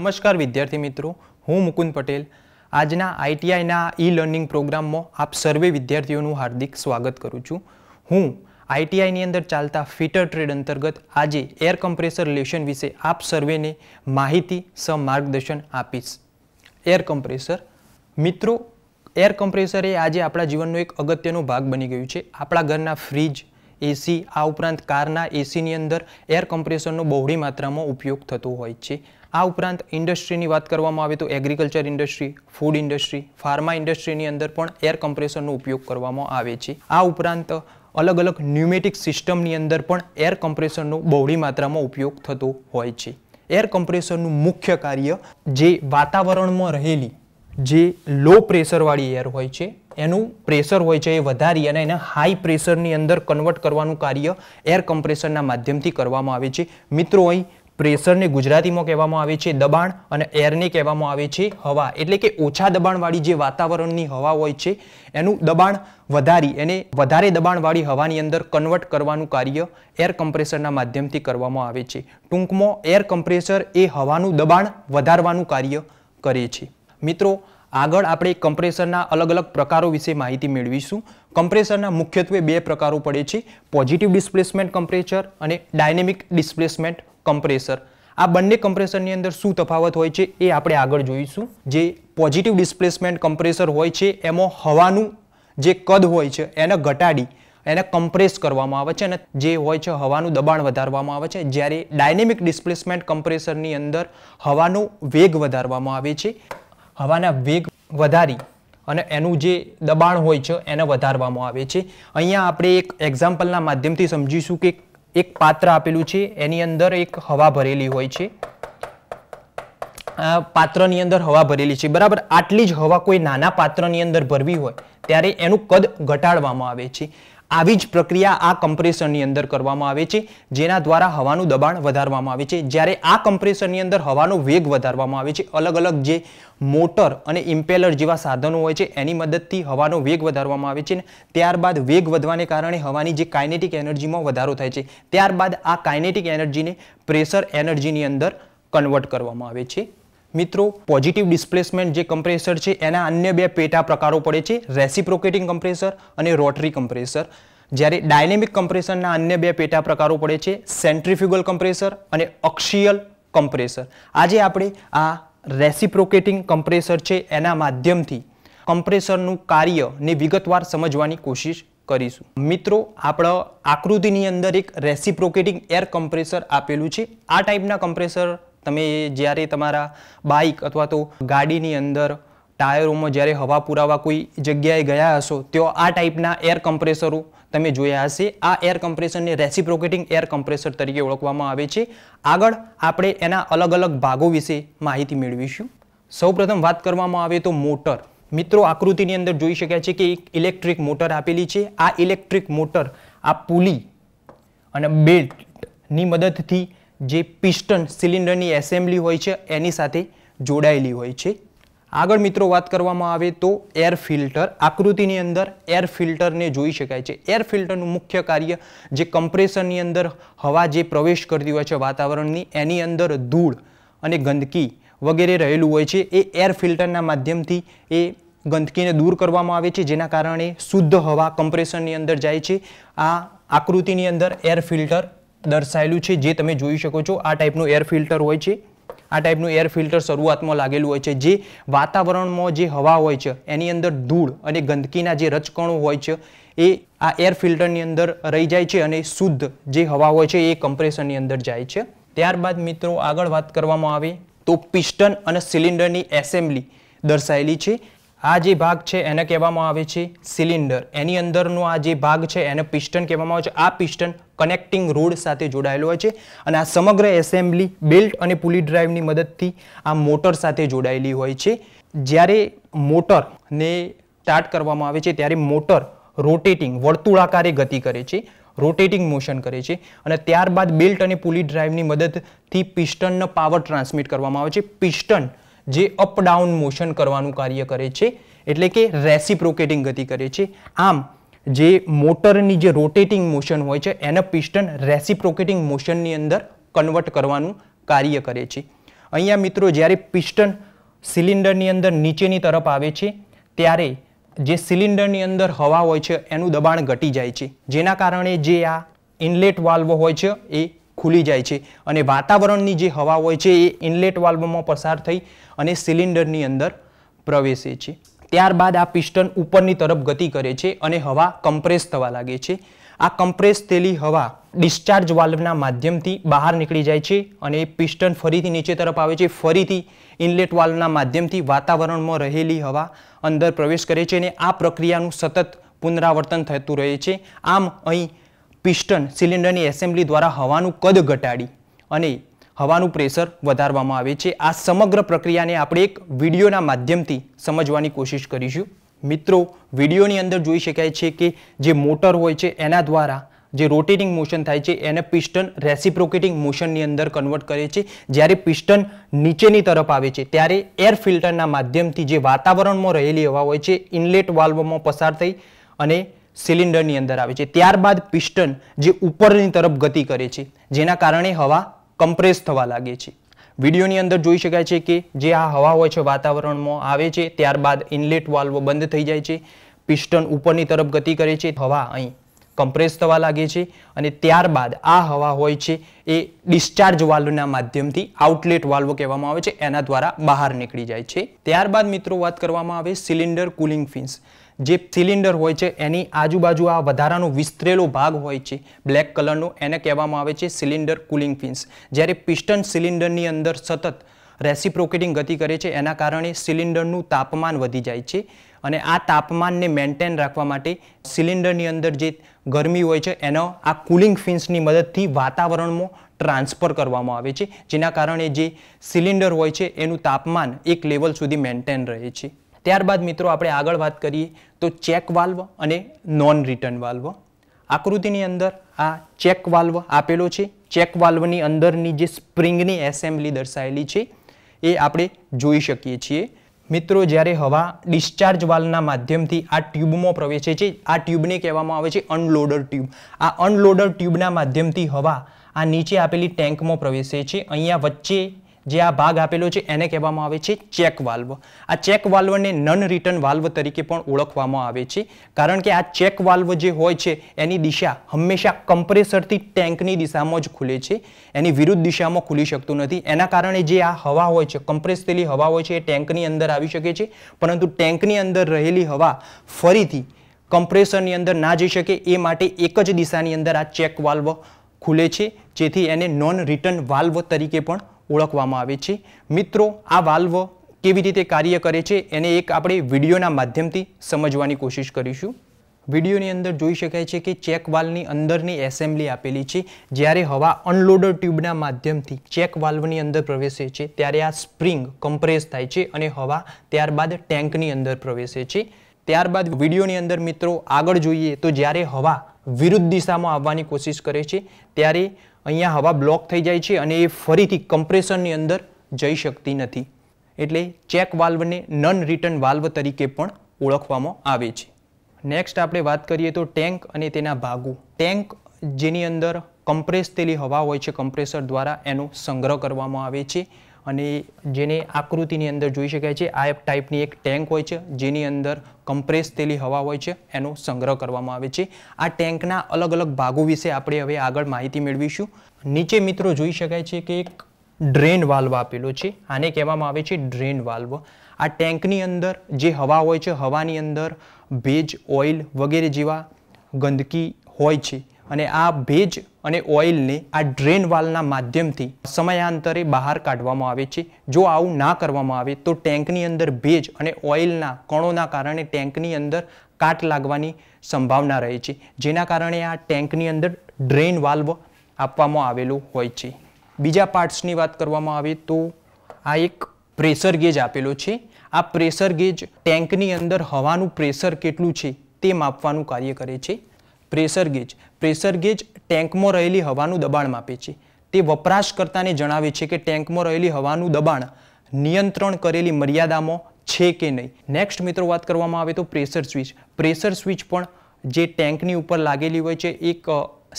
નમસ્કાર વિદ્યાર્થી મિત્રો હું મુકુંદ પટેલ આજના આઈટીઆઈના ઈ લર્નિંગ પ્રોગ્રામમાં આપ સર્વે વિદ્યાર્થીઓનું હાર્દિક સ્વાગત કરું છું હું આઈટીઆઈની અંદર ચાલતા ફિટર ટ્રેડ અંતર્ગત આજે એર કમ્પ્રેસર લેશન વિશે આપ સર્વેને માહિતી સમાર્ગદર્શન આપીશ એર કમ્પ્રેસર મિત્રો એર કમ્પ્રેસર એ આજે આપણા જીવનનો એક અગત્યનો ભાગ બની ગયું છે આપણા ઘરના ફ્રીજ એસી આ ઉપરાંત કારના એસીની અંદર એર કમ્પ્રેસરનો બહોળી માત્રામાં ઉપયોગ થતો હોય છે આ ઉપરાંત ઇન્ડસ્ટ્રીની વાત કરવામાં આવે તો agriculture industry food industry pharma ઇન્ડસ્ટ્રીની અંદર પણ એર કમ્પ્રેસરનો ઉપયોગ કરવામાં આવે છે આ ઉપરાંત અલગ અલગ ન્યુમેટિક સિસ્ટમની અંદર પણ એર કમ્પ્રેસરનો બહોળી માત્રામાં ઉપયોગ થતો હોય છે એર કમ્પ્રેસરનું મુખ્ય કાર્ય જે વાતાવરણમાં રહેલી જે લો પ્રેશરવાળી એર હોય છે એનું પ્રેશર હોય છે એ વધારી અને એને હાઈ પ્રેશરની અંદર કન્વર્ટ કરવાનું કાર્ય એર કમ્પ્રેસરના માધ્યમથી કરવામાં આવે છે મિત્રો અહીં પ્રેશરને ગુજરાતીમાં કહેવામાં આવે છે દબાણ અને એરને કહેવામાં આવે છે હવા એટલે કે ઓછા દબાણવાળી જે વાતાવરણની હવા હોય છે એનું દબાણ વધારી એને વધારે દબાણવાળી હવાની અંદર કન્વર્ટ કરવાનું કાર્ય એર કમ્પ્રેસરના માધ્યમથી કરવામાં આવે છે ટૂંકમાં એર કમ્પ્રેસર એ હવાનું દબાણ વધારવાનું કાર્ય કરે છે મિત્રો આગળ આપણે કમ્પ્રેસરના અલગ અલગ પ્રકારો વિશે માહિતી મેળવીશું કમ્પ્રેસરના મુખ્યત્વે બે પ્રકારો પડે છે પોઝિટિવ ડિસ્પ્લેસમેન્ટ કમ્પ્રેસર અને ડાયનેમિક ડિસ્પ્લેસમેન્ટ કમ્પ્રેસર આ બંને કમ્પ્રેસરની અંદર શું તફાવત હોય છે એ આપણે આગળ જોઈશું જે પોઝિટિવ ડિસ્પ્લેસમેન્ટ કમ્પ્રેસર હોય છે એમાં હવાનું જે કદ હોય છે એને ઘટાડી એને કમ્પ્રેસ કરવામાં આવે છે અને જે હોય છે હવાનું દબાણ વધારવામાં આવે છે જ્યારે ડાયનેમિક ડિસ્પ્લેસમેન્ટ કમ્પ્રેસરની અંદર હવાનો વેગ વધારવામાં આવે છે હવાના વેગ વધારી અને એનું જે દબાણ હોય છે એને વધારવામાં આવે છે અહીંયા આપણે એક એક્ઝામ્પલના માધ્યમથી સમજીશું કે એક પાત્ર આપેલું છે એની અંદર એક હવા ભરેલી હોય છે પાત્રની અંદર હવા ભરેલી છે બરાબર આટલી જ હવા કોઈ નાના પાત્રની અંદર ભરવી હોય ત્યારે એનું કદ ઘટાડવામાં આવે છે આવી જ પ્રક્રિયા આ કમ્પ્રેસરની અંદર કરવામાં આવે છે જેના દ્વારા હવાનું દબાણ વધારવામાં આવે છે જ્યારે આ કમ્પ્રેસરની અંદર હવાનો વેગ વધારવામાં આવે છે અલગ અલગ જે મોટર અને ઇમ્પેલર જેવા સાધનો હોય છે એની મદદથી હવાનો વેગ વધારવામાં આવે છે ને ત્યારબાદ વેગ વધવાને કારણે હવાની જે કાઇનેટિક એનર્જીમાં વધારો થાય છે ત્યારબાદ આ કાઇનેટિક એનર્જીને પ્રેશર એનર્જીની અંદર કન્વર્ટ કરવામાં આવે છે મિત્રો પોઝિટિવ ડિસ્પ્લેસમેન્ટ જે કમ્પ્રેસર છે એના અન્ય બે પેટા પ્રકારો પડે છે રેસિપ્રોકેટિંગ કમ્પ્રેસર અને રોટરી કમ્પ્રેસર જ્યારે ડાયનેમિક કમ્પ્રેસરના અન્ય બે પેટા પ્રકારો પડે છે સેન્ટ્રીફ્યુગલ કમ્પ્રેસર અને અક્ષિયલ કમ્પ્રેસર આજે આપણે આ રેસિપ્રોકેટિંગ કમ્પ્રેસર છે એના માધ્યમથી કમ્પ્રેસરનું કાર્ય ને વિગતવાર સમજવાની કોશિશ કરીશું મિત્રો આપણા આકૃતિની અંદર એક રેસિપ્રોકેટિંગ એર કમ્પ્રેસર આપેલું છે આ ટાઈપના કમ્પ્રેસર તમે જ્યારે તમારા બાઇક અથવા તો ગાડીની અંદર ટાયરોમાં જ્યારે હવા પુરાવા કોઈ જગ્યાએ ગયા હશો તો આ ટાઈપના એર કમ્પ્રેસરો તમે જોયા હશે આ એર કમ્પ્રેસરને રેસિપ્રોકેટિંગ એર કમ્પ્રેસર તરીકે ઓળખવામાં આવે છે આગળ આપણે એના અલગ અલગ ભાગો વિશે માહિતી મેળવીશું સૌપ્રથમ વાત કરવામાં આવે તો મોટર મિત્રો આકૃતિની અંદર જોઈ શક્યા છે કે એક ઇલેક્ટ્રિક મોટર આપેલી છે આ ઇલેક્ટ્રિક મોટર આ પુલી અને બેલ્ટની મદદથી જે પિસ્ટન સિલિન્ડરની એસેમ્બલી હોય છે એની સાથે જોડાયેલી હોય છે આગળ મિત્રો વાત કરવામાં આવે તો એર ફિલ્ટર આકૃતિની અંદર એર ફિલ્ટરને જોઈ શકાય છે એર ફિલ્ટરનું મુખ્ય કાર્ય જે કમ્પ્રેશનની અંદર હવા જે પ્રવેશ કરતી હોય છે વાતાવરણની એની અંદર ધૂળ અને ગંદકી વગેરે રહેલું હોય છે એ એર ફિલ્ટરના માધ્યમથી એ ગંદકીને દૂર કરવામાં આવે છે જેના કારણે શુદ્ધ હવા કમ્પ્રેશનની અંદર જાય છે આ આકૃતિની અંદર એર ફિલ્ટર દર્શાયેલું છે જે તમે જોઈ શકો છો આ ટાઈપનું એર ફિલ્ટર હોય છે આ ટાઈપનું એર ફિલ્ટર શરૂઆતમાં લાગેલું હોય છે જે વાતાવરણમાં જે હવા હોય છે એની અંદર ધૂળ અને ગંદકીના જે રચકણો હોય છે એ આ એર ફિલ્ટરની અંદર રહી જાય છે અને શુદ્ધ જે હવા હોય છે એ કમ્પ્રેશનની અંદર જાય છે ત્યારબાદ મિત્રો આગળ વાત કરવામાં આવે તો પિસ્ટન અને સિલિન્ડરની એસેમ્બલી દર્શાયેલી છે આ જે ભાગ છે એને કહેવામાં આવે છે સિલિન્ડર એની અંદરનો આ જે ભાગ છે એને પિસ્ટન કહેવામાં આવે છે આ પિસ્ટન કનેક્ટિંગ રોડ સાથે જોડાયેલો હોય છે અને આ સમગ્ર એસેમ્બલી બેલ્ટ અને પુલી ડ્રાઈવની મદદથી આ મોટર સાથે જોડાયેલી હોય છે જ્યારે મોટરને સ્ટાર્ટ કરવામાં આવે છે ત્યારે મોટર રોટેટિંગ વર્તુળાકારે ગતિ કરે છે રોટેટિંગ મોશન કરે છે અને ત્યારબાદ બેલ્ટ અને પુલી ડ્રાઈવની મદદથી પિસ્ટનનો પાવર ટ્રાન્સમિટ કરવામાં આવે છે પિસ્ટન જે અપડાઉન મોશન કરવાનું કાર્ય કરે છે એટલે કે રેસિપ્રોકેટિંગ ગતિ કરે છે આમ જે મોટરની જે રોટેટિંગ મોશન હોય છે એને પિસ્ટન રેસિપ્રોકેટિંગ મોશનની અંદર કન્વર્ટ કરવાનું કાર્ય કરે છે અહીંયા મિત્રો જ્યારે પિસ્ટન સિલિન્ડરની અંદર નીચેની તરફ આવે છે ત્યારે જે સિલિન્ડરની અંદર હવા હોય છે એનું દબાણ ઘટી જાય છે જેના કારણે જે આ ઇનલેટ વાલ્વ હોય છે એ ખુલી જાય છે અને વાતાવરણની જે હવા હોય છે એ ઇનલેટ વાલ્વમાં પસાર થઈ અને સિલિન્ડરની અંદર પ્રવેશે છે ત્યારબાદ આ પિસ્ટન ઉપરની તરફ ગતિ કરે છે અને હવા કમ્પ્રેસ થવા લાગે છે આ કમ્પ્રેસ થયેલી હવા ડિસ્ચાર્જ વાલ્વના માધ્યમથી બહાર નીકળી જાય છે અને પિસ્ટન ફરીથી નીચે તરફ આવે છે ફરીથી ઇનલેટ વાલ્વના માધ્યમથી વાતાવરણમાં રહેલી હવા અંદર પ્રવેશ કરે છે અને આ પ્રક્રિયાનું સતત પુનરાવર્તન થતું રહે છે આમ અહીં પિસ્ટન સિલિન્ડરની એસેમ્બલી દ્વારા હવાનું કદ ઘટાડી અને હવાનું પ્રેશર વધારવામાં આવે છે આ સમગ્ર પ્રક્રિયાને આપણે એક વિડીયોના માધ્યમથી સમજવાની કોશિશ કરીશું મિત્રો વિડીયોની અંદર જોઈ શકાય છે કે જે મોટર હોય છે એના દ્વારા જે રોટેટિંગ મોશન થાય છે એને પિસ્ટન રેસિપ્રોકેટિંગ મોશનની અંદર કન્વર્ટ કરે છે જ્યારે પિસ્ટન નીચેની તરફ આવે છે ત્યારે એર ફિલ્ટરના માધ્યમથી જે વાતાવરણમાં રહેલી હવા હોય છે ઇનલેટ વાલ્વમાં પસાર થઈ અને સિલિન્ડરની અંદર આવે છે ત્યારબાદ પિસ્ટન જે ઉપરની તરફ ગતિ કરે છે જેના કારણે હવા કમ્પ્રેસ થવા લાગે છે વિડીયોની અંદર જોઈ શકાય છે કે જે આ હવા હોય છે વાતાવરણમાં આવે છે ત્યારબાદ ઇનલેટ વાલ્વ બંધ થઈ જાય છે પિસ્ટન ઉપરની તરફ ગતિ કરે છે હવા અહીં કમ્પ્રેસ થવા લાગે છે અને ત્યારબાદ આ હવા હોય છે એ ડિસ્ચાર્જ વાલ્વના માધ્યમથી આઉટલેટ વાલ્વ કહેવામાં આવે છે એના દ્વારા બહાર નીકળી જાય છે ત્યારબાદ મિત્રો વાત કરવામાં આવે સિલિન્ડર કુલિંગ ફિન્સ જે સિલિન્ડર હોય છે એની આજુબાજુ આ વધારાનો વિસ્તરેલો ભાગ હોય છે બ્લેક કલરનો એને કહેવામાં આવે છે સિલિન્ડર કુલિંગ ફિન્સ જ્યારે પિસ્ટન સિલિન્ડરની અંદર સતત રેસિપ્રોકેટિંગ ગતિ કરે છે એના કારણે સિલિન્ડરનું તાપમાન વધી જાય છે અને આ તાપમાનને મેન્ટેન રાખવા માટે સિલિન્ડરની અંદર જે ગરમી હોય છે એનો આ કુલિંગ ફિન્સની મદદથી વાતાવરણમાં ટ્રાન્સફર કરવામાં આવે છે જેના કારણે જે સિલિન્ડર હોય છે એનું તાપમાન એક લેવલ સુધી મેન્ટેન રહે છે ત્યારબાદ મિત્રો આપણે આગળ વાત કરીએ તો ચેક વાલ્વ અને નોન રિટર્ન વાલ્વ આકૃતિની અંદર આ ચેક વાલ્વ આપેલો છે ચેક વાલ્વની અંદરની જે સ્પ્રિંગની એસેમ્બલી દર્શાવેલી છે એ આપણે જોઈ શકીએ છીએ મિત્રો જ્યારે હવા ડિસ્ચાર્જ વાલના માધ્યમથી આ ટ્યુબમાં પ્રવેશે છે આ ટ્યુબને કહેવામાં આવે છે અનલોડર ટ્યુબ આ અનલોડર ટ્યુબના માધ્યમથી હવા આ નીચે આપેલી ટેન્કમાં પ્રવેશે છે અહીંયા વચ્ચે જે આ ભાગ આપેલો છે એને કહેવામાં આવે છે ચેક વાલ્વ આ ચેક વાલ્વને નન રિટર્ન વાલ્વ તરીકે પણ ઓળખવામાં આવે છે કારણ કે આ ચેક વાલ્વ જે હોય છે એની દિશા હંમેશા કમ્પ્રેસરથી ટેન્કની દિશામાં જ ખુલે છે એની વિરુદ્ધ દિશામાં ખુલી શકતું નથી એના કારણે જે આ હવા હોય છે કમ્પ્રેસ થયેલી હવા હોય છે એ ટેન્કની અંદર આવી શકે છે પરંતુ ટેન્કની અંદર રહેલી હવા ફરીથી કમ્પ્રેસરની અંદર ના જઈ શકે એ માટે એક જ દિશાની અંદર આ ચેક વાલ્વ ખુલે છે જેથી એને નોન રિટર્ન વાલ્વ તરીકે પણ ઓળખવામાં આવે છે મિત્રો આ વાલ્વ કેવી રીતે કાર્ય કરે છે એને એક આપણે વિડીયોના માધ્યમથી સમજવાની કોશિશ કરીશું વિડીયોની અંદર જોઈ શકાય છે કે ચેક વાલ્વની અંદરની એસેમ્બલી આપેલી છે જ્યારે હવા અનલોડર ટ્યુબના માધ્યમથી ચેક વાલ્વની અંદર પ્રવેશે છે ત્યારે આ સ્પ્રિંગ કમ્પ્રેસ થાય છે અને હવા ત્યારબાદ ટેન્કની અંદર પ્રવેશે છે ત્યારબાદ વિડીયોની અંદર મિત્રો આગળ જોઈએ તો જ્યારે હવા વિરુદ્ધ દિશામાં આવવાની કોશિશ કરે છે ત્યારે અહીંયા હવા બ્લોક થઈ જાય છે અને એ ફરીથી કમ્પ્રેશનની અંદર જઈ શકતી નથી એટલે ચેક વાલ્વને નન રિટર્ન વાલ્વ તરીકે પણ ઓળખવામાં આવે છે નેક્સ્ટ આપણે વાત કરીએ તો ટેન્ક અને તેના ભાગો ટેન્ક જેની અંદર કમ્પ્રેસ થયેલી હવા હોય છે કમ્પ્રેસર દ્વારા એનો સંગ્રહ કરવામાં આવે છે અને જેને આકૃતિની અંદર જોઈ શકાય છે આ ટાઈપની એક ટેન્ક હોય છે જેની અંદર કમ્પ્રેસ થયેલી હવા હોય છે એનો સંગ્રહ કરવામાં આવે છે આ ટેન્કના અલગ અલગ ભાગો વિશે આપણે હવે આગળ માહિતી મેળવીશું નીચે મિત્રો જોઈ શકાય છે કે એક ડ્રેન વાલ્વ આપેલો છે આને કહેવામાં આવે છે ડ્રેન વાલ્વ આ ટેન્કની અંદર જે હવા હોય છે હવાની અંદર ભેજ ઓઇલ વગેરે જેવા ગંદકી હોય છે અને આ ભેજ અને ઓઇલને આ ડ્રેન વાલના માધ્યમથી સમયાંતરે બહાર કાઢવામાં આવે છે જો આવું ના કરવામાં આવે તો ટેન્કની અંદર ભેજ અને ઓઇલના કણોના કારણે ટેન્કની અંદર કાટ લાગવાની સંભાવના રહે છે જેના કારણે આ ટેન્કની અંદર ડ્રેન વાલ્વ આપવામાં આવેલું હોય છે બીજા પાર્ટ્સની વાત કરવામાં આવે તો આ એક પ્રેશર ગેજ આપેલો છે આ પ્રેશર ગેજ ટેન્કની અંદર હવાનું પ્રેશર કેટલું છે તે માપવાનું કાર્ય કરે છે પ્રેશર ગેજ પ્રેશર ગેજ ટેન્કમાં રહેલી હવાનું દબાણ માપે છે તે વપરાશકર્તાને જણાવે છે કે ટેન્કમાં રહેલી હવાનું દબાણ નિયંત્રણ કરેલી મર્યાદામાં છે કે નહીં નેક્સ્ટ મિત્રો વાત કરવામાં આવે તો પ્રેશર સ્વિચ પ્રેશર સ્વિચ પણ જે ટેન્કની ઉપર લાગેલી હોય છે એક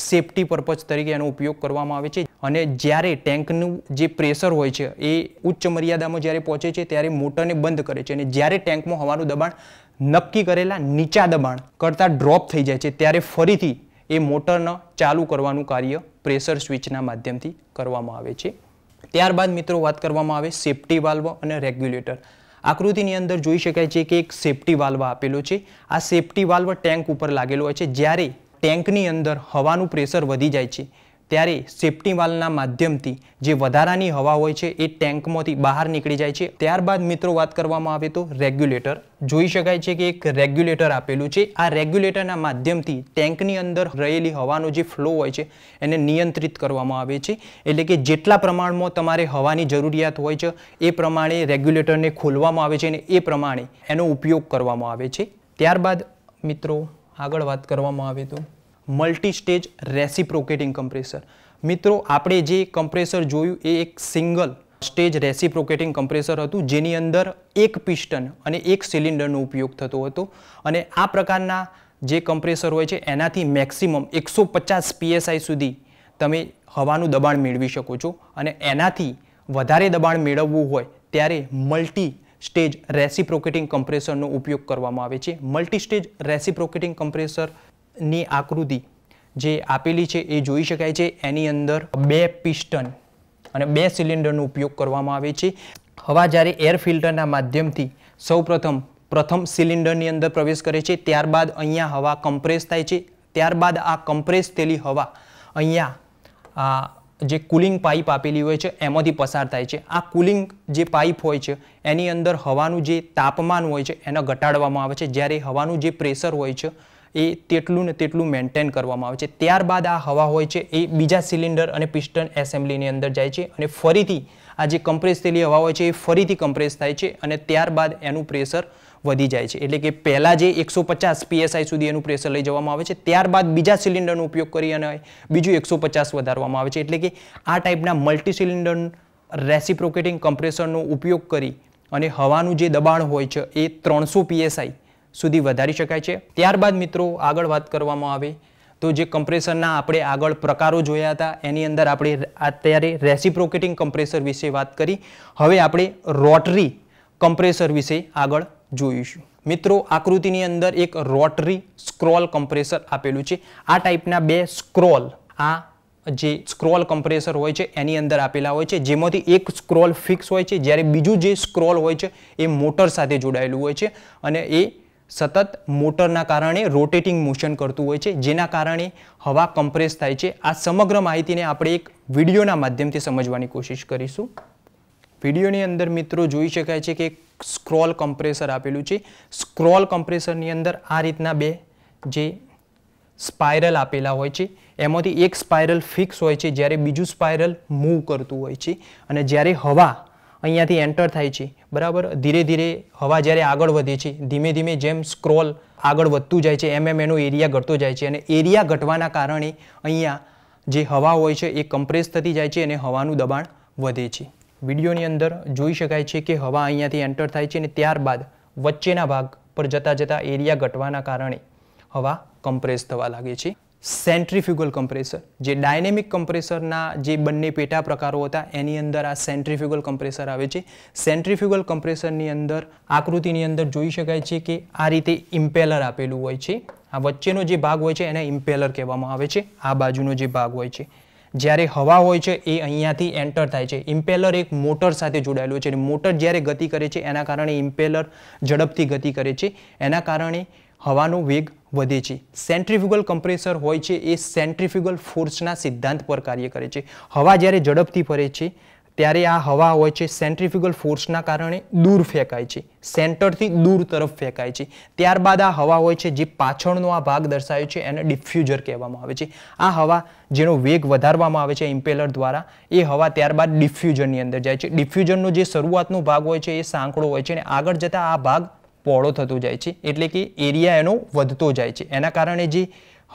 સેફટી પર્પઝ તરીકે એનો ઉપયોગ કરવામાં આવે છે અને જ્યારે ટેન્કનું જે પ્રેશર હોય છે એ ઉચ્ચ મર્યાદામાં જ્યારે પહોંચે છે ત્યારે મોટરને બંધ કરે છે અને જ્યારે ટેન્કમાં હવાનું દબાણ નક્કી કરેલા નીચા દબાણ કરતાં ડ્રોપ થઈ જાય છે ત્યારે ફરીથી એ મોટરને ચાલુ કરવાનું કાર્ય પ્રેશર સ્વિચના માધ્યમથી કરવામાં આવે છે ત્યારબાદ મિત્રો વાત કરવામાં આવે સેફ્ટી વાલ્વ અને રેગ્યુલેટર આકૃતિની અંદર જોઈ શકાય છે કે એક સેફ્ટી વાલ્વ આપેલો છે આ સેફ્ટી વાલ્વ ટેન્ક ઉપર લાગેલો હોય છે જ્યારે ટેન્કની અંદર હવાનું પ્રેશર વધી જાય છે ત્યારે સેફટી વાલના માધ્યમથી જે વધારાની હવા હોય છે એ ટેન્કમાંથી બહાર નીકળી જાય છે ત્યારબાદ મિત્રો વાત કરવામાં આવે તો રેગ્યુલેટર જોઈ શકાય છે કે એક રેગ્યુલેટર આપેલું છે આ રેગ્યુલેટરના માધ્યમથી ટેન્કની અંદર રહેલી હવાનો જે ફ્લો હોય છે એને નિયંત્રિત કરવામાં આવે છે એટલે કે જેટલા પ્રમાણમાં તમારે હવાની જરૂરિયાત હોય છે એ પ્રમાણે રેગ્યુલેટરને ખોલવામાં આવે છે અને એ પ્રમાણે એનો ઉપયોગ કરવામાં આવે છે ત્યારબાદ મિત્રો આગળ વાત કરવામાં આવે તો મલ્ટી સ્ટેજ રેસિપ્રોકેટિંગ કમ્પ્રેસર મિત્રો આપણે જે કમ્પ્રેસર જોયું એ એક સિંગલ સ્ટેજ રેસિપ્રોકેટિંગ કમ્પ્રેસર હતું જેની અંદર એક પિસ્ટન અને એક સિલિન્ડરનો ઉપયોગ થતો હતો અને આ પ્રકારના જે કમ્પ્રેસર હોય છે એનાથી મેક્સિમમ એકસો પચાસ પીએસઆઈ સુધી તમે હવાનું દબાણ મેળવી શકો છો અને એનાથી વધારે દબાણ મેળવવું હોય ત્યારે મલ્ટી સ્ટેજ રેસિપ્રોકેટિંગ કમ્પ્રેસરનો ઉપયોગ કરવામાં આવે છે મલ્ટી સ્ટેજ રેસિપ્રોકેટિંગ કમ્પ્રેસર ની આકૃતિ જે આપેલી છે એ જોઈ શકાય છે એની અંદર બે પિસ્ટન અને બે સિલિન્ડરનો ઉપયોગ કરવામાં આવે છે હવા જ્યારે એર ફિલ્ટરના માધ્યમથી સૌપ્રથમ પ્રથમ સિલિન્ડરની અંદર પ્રવેશ કરે છે ત્યારબાદ અહીંયા હવા કમ્પ્રેસ થાય છે ત્યારબાદ આ કમ્પ્રેસ થયેલી હવા અહીંયા આ જે કુલિંગ પાઇપ આપેલી હોય છે એમાંથી પસાર થાય છે આ કુલિંગ જે પાઇપ હોય છે એની અંદર હવાનું જે તાપમાન હોય છે એને ઘટાડવામાં આવે છે જ્યારે હવાનું જે પ્રેશર હોય છે એ તેટલું ને તેટલું મેન્ટેન કરવામાં આવે છે ત્યારબાદ આ હવા હોય છે એ બીજા સિલિન્ડર અને પિસ્ટન એસેમ્બલીની અંદર જાય છે અને ફરીથી આ જે કમ્પ્રેસ થયેલી હવા હોય છે એ ફરીથી કમ્પ્રેસ થાય છે અને ત્યારબાદ એનું પ્રેશર વધી જાય છે એટલે કે પહેલાં જે એકસો પચાસ પીએસઆઈ સુધી એનું પ્રેશર લઈ જવામાં આવે છે ત્યારબાદ બીજા સિલિન્ડરનો ઉપયોગ કરી અને બીજું એકસો પચાસ વધારવામાં આવે છે એટલે કે આ ટાઈપના મલ્ટી સિલિન્ડર રેસિપ્રોકેટિંગ કમ્પ્રેસરનો ઉપયોગ કરી અને હવાનું જે દબાણ હોય છે એ ત્રણસો પીએસઆઈ સુધી વધારી શકાય છે ત્યારબાદ મિત્રો આગળ વાત કરવામાં આવે તો જે કમ્પ્રેસરના આપણે આગળ પ્રકારો જોયા હતા એની અંદર આપણે અત્યારે રેસિપ્રોકેટિંગ કમ્પ્રેસર વિશે વાત કરી હવે આપણે રોટરી કમ્પ્રેસર વિશે આગળ જોઈશું મિત્રો આકૃતિની અંદર એક રોટરી સ્ક્રોલ કમ્પ્રેસર આપેલું છે આ ટાઈપના બે સ્ક્રોલ આ જે સ્ક્રોલ કમ્પ્રેસર હોય છે એની અંદર આપેલા હોય છે જેમાંથી એક સ્ક્રોલ ફિક્સ હોય છે જ્યારે બીજું જે સ્ક્રોલ હોય છે એ મોટર સાથે જોડાયેલું હોય છે અને એ સતત મોટરના કારણે રોટેટિંગ મોશન કરતું હોય છે જેના કારણે હવા કમ્પ્રેસ થાય છે આ સમગ્ર માહિતીને આપણે એક વિડીયોના માધ્યમથી સમજવાની કોશિશ કરીશું વિડીયોની અંદર મિત્રો જોઈ શકાય છે કે એક સ્ક્રોલ કમ્પ્રેસર આપેલું છે સ્ક્રોલ કમ્પ્રેસરની અંદર આ રીતના બે જે સ્પાયરલ આપેલા હોય છે એમાંથી એક સ્પાયરલ ફિક્સ હોય છે જ્યારે બીજું સ્પાયરલ મૂવ કરતું હોય છે અને જ્યારે હવા અહીંયાથી એન્ટર થાય છે બરાબર ધીરે ધીરે હવા જ્યારે આગળ વધે છે ધીમે ધીમે જેમ સ્ક્રોલ આગળ વધતું જાય છે એમ એમ એનો એરિયા ઘટતો જાય છે અને એરિયા ઘટવાના કારણે અહીંયા જે હવા હોય છે એ કમ્પ્રેસ થતી જાય છે અને હવાનું દબાણ વધે છે વિડીયોની અંદર જોઈ શકાય છે કે હવા અહીંયાથી એન્ટર થાય છે અને ત્યારબાદ વચ્ચેના ભાગ પર જતાં જતાં એરિયા ઘટવાના કારણે હવા કમ્પ્રેસ થવા લાગે છે સેન્ટ્રીફ્યુગલ કમ્પ્રેસર જે ડાયનેમિક કમ્પ્રેસરના જે બંને પેટા પ્રકારો હતા એની અંદર આ સેન્ટ્રીફ્યુગલ કમ્પ્રેસર આવે છે સેન્ટ્રીફ્યુગલ કમ્પ્રેસરની અંદર આકૃતિની અંદર જોઈ શકાય છે કે આ રીતે ઇમ્પેલર આપેલું હોય છે આ વચ્ચેનો જે ભાગ હોય છે એને ઇમ્પેલર કહેવામાં આવે છે આ બાજુનો જે ભાગ હોય છે જ્યારે હવા હોય છે એ અહીંયાથી એન્ટર થાય છે ઇમ્પેલર એક મોટર સાથે જોડાયેલું છે મોટર જ્યારે ગતિ કરે છે એના કારણે ઇમ્પેલર ઝડપથી ગતિ કરે છે એના કારણે હવાનો વેગ વધે છે સેન્ટ્રિફ્યુગલ કમ્પ્રેસર હોય છે એ સેન્ટ્રિફ્યુગલ ફોર્સના સિદ્ધાંત પર કાર્ય કરે છે હવા જ્યારે ઝડપથી ફરે છે ત્યારે આ હવા હોય છે સેન્ટ્રિફ્યુગલ ફોર્સના કારણે દૂર ફેંકાય છે સેન્ટરથી દૂર તરફ ફેંકાય છે ત્યારબાદ આ હવા હોય છે જે પાછળનો આ ભાગ દર્શાવ્યો છે એને ડિફ્યુઝર કહેવામાં આવે છે આ હવા જેનો વેગ વધારવામાં આવે છે ઇમ્પેલર દ્વારા એ હવા ત્યારબાદ ડિફ્યુઝરની અંદર જાય છે ડિફ્યુઝરનો જે શરૂઆતનો ભાગ હોય છે એ સાંકડો હોય છે અને આગળ જતાં આ ભાગ પહોળો થતો જાય છે એટલે કે એરિયા એનો વધતો જાય છે એના કારણે જે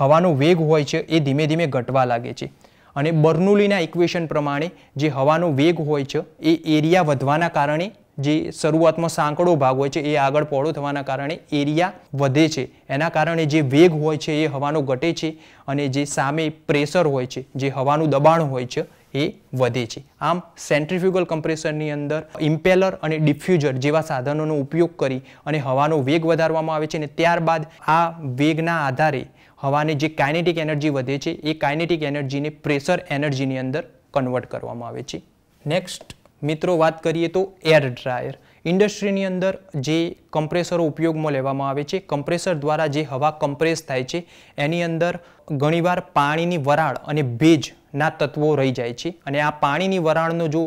હવાનો વેગ હોય છે એ ધીમે ધીમે ઘટવા લાગે છે અને બર્નુલીના ઇક્વેશન પ્રમાણે જે હવાનો વેગ હોય છે એ એરિયા વધવાના કારણે જે શરૂઆતમાં સાંકડો ભાગ હોય છે એ આગળ પહોળો થવાના કારણે એરિયા વધે છે એના કારણે જે વેગ હોય છે એ હવાનો ઘટે છે અને જે સામે પ્રેશર હોય છે જે હવાનું દબાણ હોય છે એ વધે છે આમ સેન્ટ્રિફ્યુગલ કમ્પ્રેસરની અંદર ઇમ્પેલર અને ડિફ્યુઝર જેવા સાધનોનો ઉપયોગ કરી અને હવાનો વેગ વધારવામાં આવે છે અને ત્યારબાદ આ વેગના આધારે હવાને જે કાઇનેટિક એનર્જી વધે છે એ કાઇનેટિક એનર્જીને પ્રેશર એનર્જીની અંદર કન્વર્ટ કરવામાં આવે છે નેક્સ્ટ મિત્રો વાત કરીએ તો એર ડ્રાયર ઇન્ડસ્ટ્રીની અંદર જે કમ્પ્રેસરો ઉપયોગમાં લેવામાં આવે છે કમ્પ્રેસર દ્વારા જે હવા કમ્પ્રેસ થાય છે એની અંદર ઘણીવાર પાણીની વરાળ અને ભેજ ના તત્વો રહી જાય છે અને આ પાણીની વરાળનો જો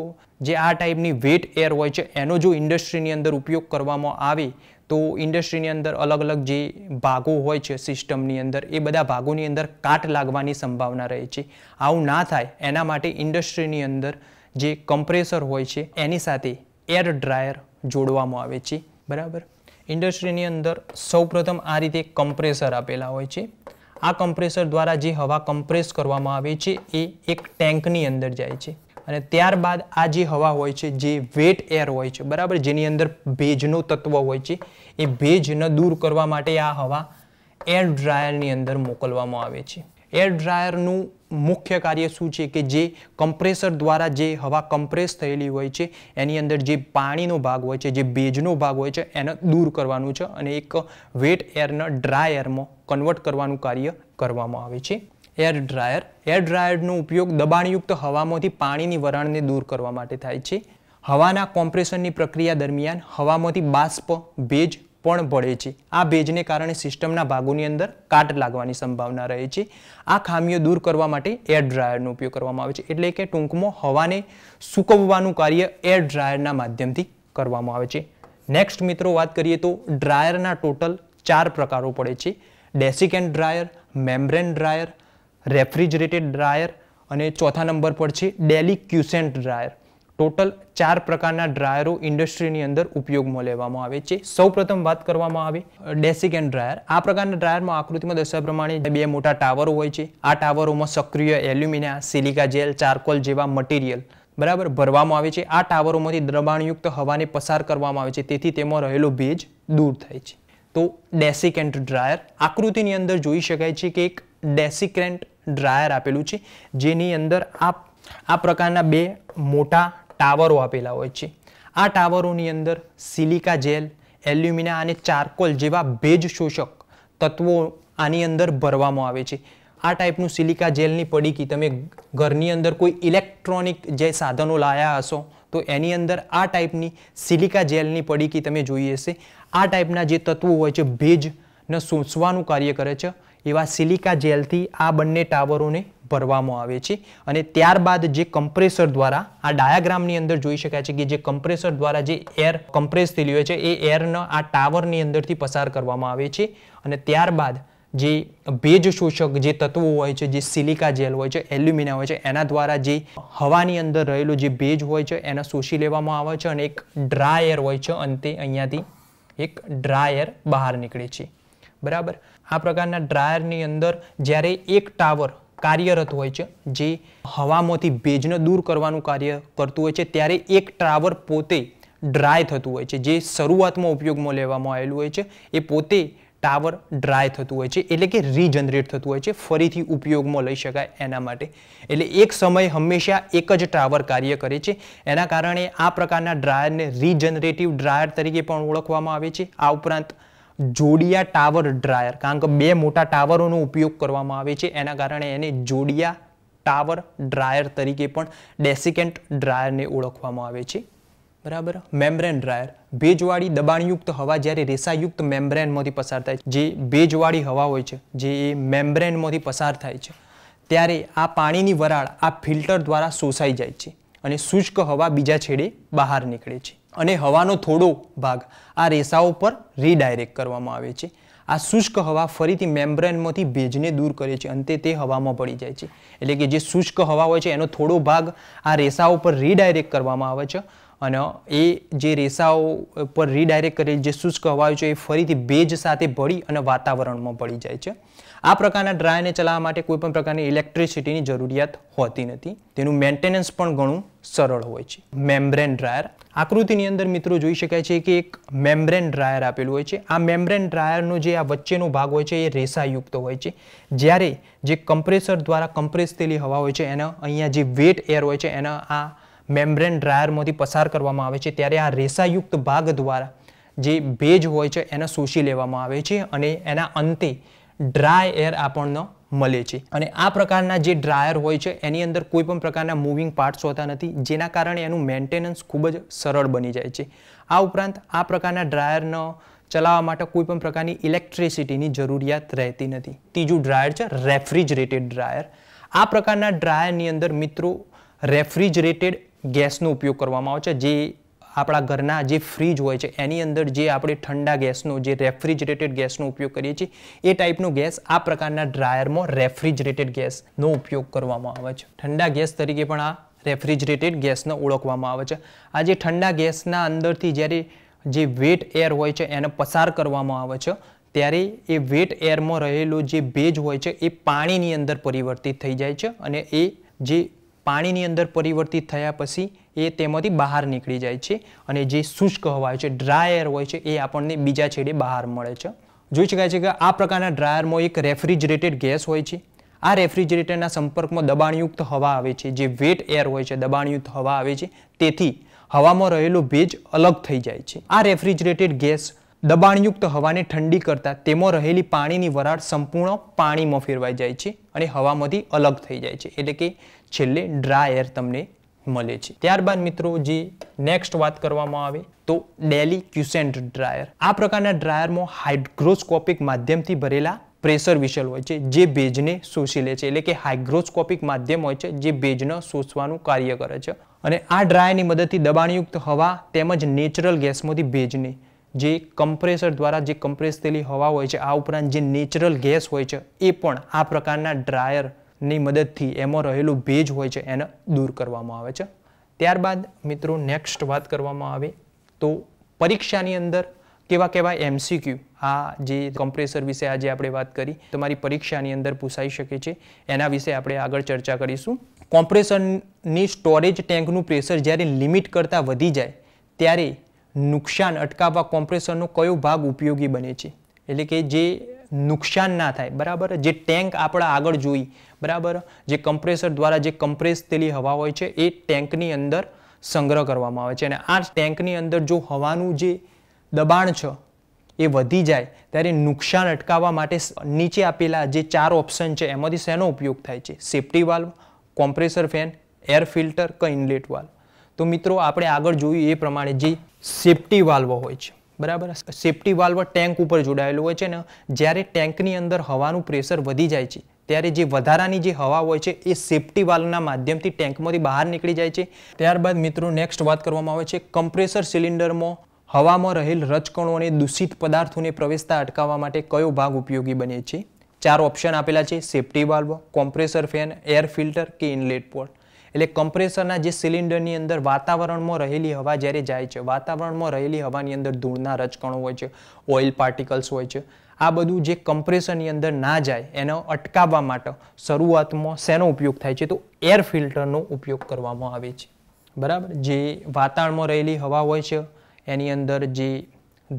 જે આ ટાઈપની વેટ એર હોય છે એનો જો ઇન્ડસ્ટ્રીની અંદર ઉપયોગ કરવામાં આવે તો ઇન્ડસ્ટ્રીની અંદર અલગ અલગ જે ભાગો હોય છે સિસ્ટમની અંદર એ બધા ભાગોની અંદર કાટ લાગવાની સંભાવના રહે છે આવું ના થાય એના માટે ઇન્ડસ્ટ્રીની અંદર જે કમ્પ્રેસર હોય છે એની સાથે એર ડ્રાયર જોડવામાં આવે છે બરાબર ઇન્ડસ્ટ્રીની અંદર સૌપ્રથમ આ રીતે કમ્પ્રેસર આપેલા હોય છે આ કમ્પ્રેસર દ્વારા જે હવા કમ્પ્રેસ કરવામાં આવે છે એ એક ટેન્કની અંદર જાય છે અને ત્યારબાદ આ જે હવા હોય છે જે વેટ એર હોય છે બરાબર જેની અંદર ભેજનું તત્વ હોય છે એ ભેજને દૂર કરવા માટે આ હવા એર ડ્રાયરની અંદર મોકલવામાં આવે છે એર ડ્રાયરનું મુખ્ય કાર્ય શું છે કે જે કમ્પ્રેસર દ્વારા જે હવા કમ્પ્રેસ થયેલી હોય છે એની અંદર જે પાણીનો ભાગ હોય છે જે ભેજનો ભાગ હોય છે એને દૂર કરવાનું છે અને એક વેટ એરને ડ્રાય એરમાં કન્વર્ટ કરવાનું કાર્ય કરવામાં આવે છે એર ડ્રાયર એર ડ્રાયરનો ઉપયોગ દબાણયુક્ત હવામાંથી પાણીની વરાળને દૂર કરવા માટે થાય છે હવાના કોમ્પ્રેશનની પ્રક્રિયા દરમિયાન હવામાંથી બાષ્પ ભેજ પણ ભળે છે આ ભેજને કારણે સિસ્ટમના ભાગોની અંદર કાટ લાગવાની સંભાવના રહે છે આ ખામીઓ દૂર કરવા માટે એર ડ્રાયરનો ઉપયોગ કરવામાં આવે છે એટલે કે ટૂંકમાં હવાને સૂકવવાનું કાર્ય એર ડ્રાયરના માધ્યમથી કરવામાં આવે છે નેક્સ્ટ મિત્રો વાત કરીએ તો ડ્રાયરના ટોટલ ચાર પ્રકારો પડે છે desiccant dryer membrane dryer refrigerated dryer અને ચોથા નંબર પર છે ડેલિક્યુસેન્ટ ડ્રાયર ટોટલ ચાર પ્રકારના ડ્રાયરો ઇન્ડસ્ટ્રીની અંદર ઉપયોગમાં લેવામાં આવે છે સૌપ્રથમ વાત કરવામાં આવે ડેસિકેન ડ્રાયર આ પ્રકારના ડ્રાયરમાં આકૃતિમાં દર્શાવ્યા પ્રમાણે બે મોટા ટાવરો હોય છે આ ટાવરોમાં સક્રિય એલ્યુમિનિયા સિલિકા જેલ ચારકોલ જેવા મટીરિયલ બરાબર ભરવામાં આવે છે આ ટાવરોમાંથી દ્રબાણયુક્ત હવાને પસાર કરવામાં આવે છે તેથી તેમાં રહેલો ભેજ દૂર થાય છે તો ડેસિકેન્ટ ડ્રાયર આકૃતિની અંદર જોઈ શકાય છે કે એક ડેસિક્રેન્ટ ડ્રાયર આપેલું છે જેની અંદર આ આ પ્રકારના બે મોટા ટાવરો આપેલા હોય છે આ ટાવરોની અંદર સિલિકા જેલ એલ્યુમિના અને ચારકોલ જેવા ભેજ શોષક તત્વો આની અંદર ભરવામાં આવે છે આ ટાઈપનું સિલિકા જેલની પડીકી તમે ઘરની અંદર કોઈ ઇલેક્ટ્રોનિક જે સાધનો લાયા હશો તો એની અંદર આ ટાઈપની સિલિકા જેલની પડીકી તમે જોઈએ હશે આ ટાઈપના જે તત્વો હોય છે ભેજને શોષવાનું કાર્ય કરે છે એવા સિલિકા જેલથી આ બંને ટાવરોને ભરવામાં આવે છે અને ત્યારબાદ જે કમ્પ્રેસર દ્વારા આ ડાયાગ્રામની અંદર જોઈ શકાય છે કે જે કમ્પ્રેસર દ્વારા જે એર કમ્પ્રેસ થયેલી હોય છે એ એરને આ ટાવરની અંદરથી પસાર કરવામાં આવે છે અને ત્યારબાદ જે ભેજ શોષક જે તત્વો હોય છે જે સિલિકા જેલ હોય છે એલ્યુમિના હોય છે એના દ્વારા જે હવાની અંદર રહેલો જે ભેજ હોય છે એને શોષી લેવામાં આવે છે અને એક ડ્રાયર હોય છે અંતે અહીંયાથી એક ડ્રાયર બહાર નીકળે છે બરાબર આ પ્રકારના ડ્રાયરની અંદર જ્યારે એક ટાવર કાર્યરત હોય છે જે હવામાંથી ભેજને દૂર કરવાનું કાર્ય કરતું હોય છે ત્યારે એક ટાવર પોતે ડ્રાય થતું હોય છે જે શરૂઆતમાં ઉપયોગમાં લેવામાં આવેલું હોય છે એ પોતે ટાવર ડ્રાય થતું હોય છે એટલે કે રીજનરેટ થતું હોય છે ફરીથી ઉપયોગમાં લઈ શકાય એના માટે એટલે એક સમય હંમેશા એક જ ટાવર કાર્ય કરે છે એના કારણે આ પ્રકારના ડ્રાયરને રીજનરેટિવ ડ્રાયર તરીકે પણ ઓળખવામાં આવે છે આ ઉપરાંત જોડિયા ટાવર ડ્રાયર કારણ કે બે મોટા ટાવરોનો ઉપયોગ કરવામાં આવે છે એના કારણે એને જોડિયા ટાવર ડ્રાયર તરીકે પણ ડેસિકેન્ટ ડ્રાયરને ઓળખવામાં આવે છે બરાબર મેમ્બ્રેન ડ્રાયર ભેજવાળી દબાણયુક્ત હવા જ્યારે રેસાયુક્ત મેમ્બ્રેનમાંથી પસાર થાય છે જે ભેજવાળી હવા હોય છે જે એ મેમ્બ્રેનમાંથી પસાર થાય છે ત્યારે આ પાણીની વરાળ આ ફિલ્ટર દ્વારા શોષાઈ જાય છે અને શુષ્ક હવા બીજા છેડે બહાર નીકળે છે અને હવાનો થોડો ભાગ આ રેસાઓ પર રીડાયરેક્ટ કરવામાં આવે છે આ શુષ્ક હવા ફરીથી મેમ્બ્રેનમાંથી ભેજને દૂર કરે છે અંતે તે હવામાં પડી જાય છે એટલે કે જે શુષ્ક હવા હોય છે એનો થોડો ભાગ આ રેસાઓ પર રીડાયરેક્ટ કરવામાં આવે છે અને એ જે રેસાઓ પર રીડાયરેક્ટ કરેલ જે શુષ્ક હવાયું છે એ ફરીથી ભેજ સાથે ભળી અને વાતાવરણમાં ભળી જાય છે આ પ્રકારના ડ્રાયરને ચલાવવા માટે કોઈપણ પ્રકારની ઇલેક્ટ્રિસિટીની જરૂરિયાત હોતી નથી તેનું મેન્ટેનન્સ પણ ઘણું સરળ હોય છે મેમ્બ્રેન ડ્રાયર આકૃતિની અંદર મિત્રો જોઈ શકાય છે કે એક મેમ્બ્રેન ડ્રાયર આપેલું હોય છે આ મેમ્બ્રેન ડ્રાયરનો જે આ વચ્ચેનો ભાગ હોય છે એ રેસાયુક્ત હોય છે જ્યારે જે કમ્પ્રેસર દ્વારા કમ્પ્રેસ થયેલી હવા હોય છે એના અહીંયા જે વેટ એર હોય છે એના આ મેમ્બ્રેન ડ્રાયરમાંથી પસાર કરવામાં આવે છે ત્યારે આ રેસાયુક્ત ભાગ દ્વારા જે ભેજ હોય છે એને શોષી લેવામાં આવે છે અને એના અંતે ડ્રાય એર આપણને મળે છે અને આ પ્રકારના જે ડ્રાયર હોય છે એની અંદર કોઈ પણ પ્રકારના મૂવિંગ પાર્ટ્સ હોતા નથી જેના કારણે એનું મેન્ટેનન્સ ખૂબ જ સરળ બની જાય છે આ ઉપરાંત આ પ્રકારના ડ્રાયરનો ચલાવવા માટે કોઈપણ પ્રકારની ઇલેક્ટ્રિસિટીની જરૂરિયાત રહેતી નથી ત્રીજું ડ્રાયર છે રેફ્રિજરેટેડ ડ્રાયર આ પ્રકારના ડ્રાયરની અંદર મિત્રો રેફ્રિજરેટેડ ગેસનો ઉપયોગ કરવામાં આવે છે જે આપણા ઘરના જે ફ્રીજ હોય છે એની અંદર જે આપણે ઠંડા ગેસનો જે રેફ્રિજરેટેડ ગેસનો ઉપયોગ કરીએ છીએ એ ટાઈપનો ગેસ આ પ્રકારના ડ્રાયરમાં રેફ્રિજરેટેડ ગેસનો ઉપયોગ કરવામાં આવે છે ઠંડા ગેસ તરીકે પણ આ રેફ્રિજરેટેડ ગેસને ઓળખવામાં આવે છે આ જે ઠંડા ગેસના અંદરથી જ્યારે જે વેટ એર હોય છે એને પસાર કરવામાં આવે છે ત્યારે એ વેટ એરમાં રહેલો જે ભેજ હોય છે એ પાણીની અંદર પરિવર્તિત થઈ જાય છે અને એ જે પાણીની અંદર પરિવર્તિત થયા પછી એ તેમાંથી બહાર નીકળી જાય છે અને જે શુષ્ક હવા છે ડ્રાયર હોય છે એ આપણને બીજા છેડે બહાર મળે છે જોઈ શકાય છે કે આ પ્રકારના ડ્રાયરમાં એક રેફ્રિજરેટેડ ગેસ હોય છે આ રેફ્રિજરેટરના સંપર્કમાં દબાણયુક્ત હવા આવે છે જે વેટ એર હોય છે દબાણયુક્ત હવા આવે છે તેથી હવામાં રહેલો ભેજ અલગ થઈ જાય છે આ રેફ્રિજરેટેડ ગેસ દબાણયુક્ત હવાને ઠંડી કરતાં તેમાં રહેલી પાણીની વરાળ સંપૂર્ણ પાણીમાં ફેરવાઈ જાય છે અને હવામાંથી અલગ થઈ જાય છે એટલે કે છેલ્લે ડ્રાય એર તમને મળે છે ત્યારબાદ મિત્રો જે નેક્સ્ટ વાત કરવામાં આવે તો ડેલી ક્યુસેન્ટ ડ્રાયર આ પ્રકારના ડ્રાયરમાં હાઇડ્રોસ્કોપિક માધ્યમથી ભરેલા પ્રેશર વિશલ હોય છે જે ભેજને શોષી લે છે એટલે કે હાઇગ્રોસ્કોપિક માધ્યમ હોય છે જે ભેજને શોષવાનું કાર્ય કરે છે અને આ ડ્રાયરની મદદથી દબાણયુક્ત હવા તેમજ નેચરલ ગેસમાંથી ભેજને જે કમ્પ્રેસર દ્વારા જે કમ્પ્રેસ થયેલી હવા હોય છે આ ઉપરાંત જે નેચરલ ગેસ હોય છે એ પણ આ પ્રકારના ડ્રાયરની મદદથી એમાં રહેલું ભેજ હોય છે એને દૂર કરવામાં આવે છે ત્યારબાદ મિત્રો નેક્સ્ટ વાત કરવામાં આવે તો પરીક્ષાની અંદર કેવા કેવા એમસીક્યુ આ જે કમ્પ્રેસર વિશે આજે આપણે વાત કરી તમારી પરીક્ષાની અંદર પૂછાઈ શકે છે એના વિશે આપણે આગળ ચર્ચા કરીશું કોમ્પ્રેસરની સ્ટોરેજ ટેન્કનું પ્રેશર જ્યારે લિમિટ કરતાં વધી જાય ત્યારે નુકસાન અટકાવવા કોમ્પ્રેસરનો કયો ભાગ ઉપયોગી બને છે એટલે કે જે નુકસાન ના થાય બરાબર જે ટેન્ક આપણા આગળ જોઈ બરાબર જે કમ્પ્રેસર દ્વારા જે કમ્પ્રેસ થયેલી હવા હોય છે એ ટેન્કની અંદર સંગ્રહ કરવામાં આવે છે અને આ ટેન્કની અંદર જો હવાનું જે દબાણ છે એ વધી જાય ત્યારે નુકસાન અટકાવવા માટે નીચે આપેલા જે ચાર ઓપ્શન છે એમાંથી શેનો ઉપયોગ થાય છે safety valve compressor fan air filter કે ઇનલેટ વાલ્વ તો મિત્રો આપણે આગળ જોયું એ પ્રમાણે જે સેફ્ટી વાલ્વ હોય છે બરાબર સેફ્ટી વાલ્વ ટેન્ક ઉપર જોડાયેલું હોય છે ને જ્યારે ટેન્કની અંદર હવાનું પ્રેશર વધી જાય છે ત્યારે જે વધારાની જે હવા હોય છે એ સેફ્ટી વાલ્વના માધ્યમથી ટેન્કમાંથી બહાર નીકળી જાય છે ત્યારબાદ મિત્રો નેક્સ્ટ વાત કરવામાં આવે છે કમ્પ્રેસર સિલિન્ડરમાં હવામાં રહેલ રચકણોને દૂષિત પદાર્થોને પ્રવેશતા અટકાવવા માટે કયો ભાગ ઉપયોગી બને છે ચાર ઓપ્શન આપેલા છે safety valve compressor fan air filter કે ઇનલેટ પોર્ટ એટલે કમ્પ્રેસરના જે સિલિન્ડરની અંદર વાતાવરણમાં રહેલી હવા જ્યારે જાય છે વાતાવરણમાં રહેલી હવાની અંદર ધૂળના રચકણો હોય છે ઓઇલ પાર્ટિકલ્સ હોય છે આ બધું જે કમ્પ્રેસરની અંદર ના જાય એને અટકાવવા માટે શરૂઆતમાં શેનો ઉપયોગ થાય છે તો એર ફિલ્ટરનો ઉપયોગ કરવામાં આવે છે બરાબર જે વાતાવરણમાં રહેલી હવા હોય છે એની અંદર જે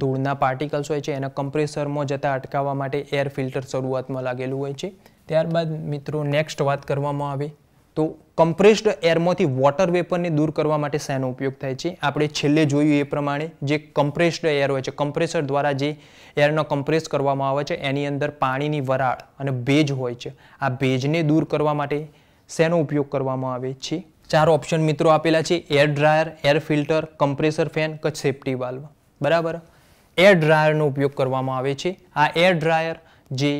ધૂળના પાર્ટિકલ્સ હોય છે એને કમ્પ્રેસરમાં જતાં અટકાવવા માટે એર ફિલ્ટર શરૂઆતમાં લાગેલું હોય છે ત્યારબાદ મિત્રો નેક્સ્ટ વાત કરવામાં આવે તો કમ્પ્રેસ્ડ એરમાંથી વોટર વેપરને દૂર કરવા માટે શેનો ઉપયોગ થાય છે આપણે છેલ્લે જોયું એ પ્રમાણે જે કમ્પ્રેસ્ડ એર હોય છે કમ્પ્રેસર દ્વારા જે એરનો કમ્પ્રેસ કરવામાં આવે છે એની અંદર પાણીની વરાળ અને ભેજ હોય છે આ ભેજને દૂર કરવા માટે શેનો ઉપયોગ કરવામાં આવે છે ચાર ઓપ્શન મિત્રો આપેલા છે air dryer air filter compressor fan કચ્છ સેફ્ટી વાલ્વ બરાબર એર ડ્રાયરનો ઉપયોગ કરવામાં આવે છે આ એર ડ્રાયર જે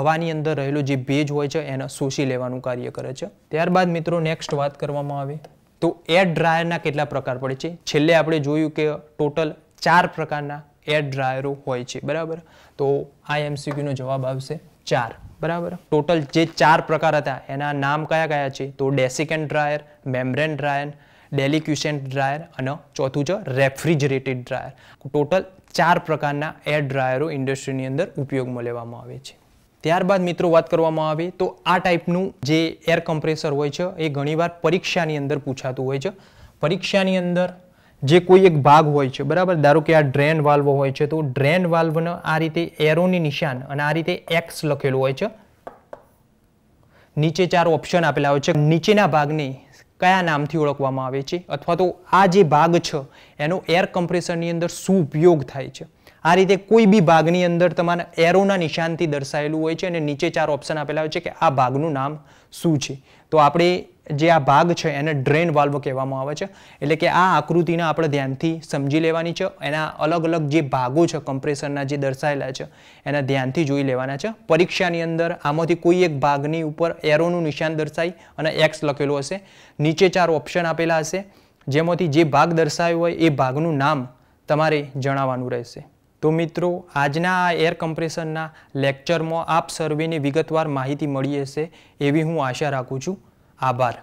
હવાની અંદર રહેલું જે ભેજ હોય છે એને શોષી લેવાનું કાર્ય કરે છે ત્યારબાદ મિત્રો નેક્સ્ટ વાત કરવામાં આવે તો એર ડ્રાયરના કેટલા પ્રકાર પડે છે છેલ્લે આપણે જોયું કે ટોટલ ચાર પ્રકારના એર ડ્રાયરો હોય છે બરાબર તો આ એમસીક્યુનો જવાબ આવશે ચાર બરાબર ટોટલ જે ચાર પ્રકાર હતા એના નામ કયા કયા છે તો desiccant dryer membrane dryer deliquescent dryer અને ચોથું છે રેફ્રિજરેટેડ ડ્રાયર ટોટલ ચાર પ્રકારના એર ડ્રાયરો ઇન્ડસ્ટ્રીની અંદર ઉપયોગમાં લેવામાં આવે છે ત્યારબાદ મિત્રો વાત કરવામાં આવે તો આ ટાઈપનું જે એર કમ્પ્રેસર હોય છે એ ઘણીવાર પરીક્ષાની અંદર પૂછાતું હોય છે પરીક્ષાની અંદર જે કોઈ એક ભાગ હોય છે બરાબર ધારો કે આ ડ્રેન વાલ્વ હોય છે તો ડ્રેન વાલ્વને આ રીતે એરોની નિશાન અને આ રીતે એક્સ લખેલું હોય છે નીચે ચાર ઓપ્શન આપેલા હોય છે નીચેના ભાગને કયા નામથી ઓળખવામાં આવે છે અથવા તો આ જે ભાગ છે એનો એર કમ્પ્રેસરની અંદર શું ઉપયોગ થાય છે આ રીતે કોઈ બી ભાગની અંદર તમારા એરોના નિશાનથી દર્શાવેલું હોય છે અને નીચે ચાર ઓપ્શન આપેલા હોય છે કે આ ભાગનું નામ શું છે તો આપણે જે આ ભાગ છે એને ડ્રેન વાલ્વ કહેવામાં આવે છે એટલે કે આ આકૃતિને આપણે ધ્યાનથી સમજી લેવાની છે એના અલગ અલગ જે ભાગો છે કમ્પ્રેસરના જે દર્શાયેલા છે એના ધ્યાનથી જોઈ લેવાના છે પરીક્ષાની અંદર આમાંથી કોઈ એક ભાગની ઉપર એરોનું નિશાન દર્શાવી અને એક્સ લખેલું હશે નીચે ચાર ઓપ્શન આપેલા હશે જેમાંથી જે ભાગ દર્શાવ્યો હોય એ ભાગનું નામ તમારે જણાવવાનું રહેશે તો મિત્રો આજના આ એર કમ્પ્રેશનના લેક્ચરમાં આપ સર્વેની વિગતવાર માહિતી મળી હશે એવી હું આશા રાખું છું આભાર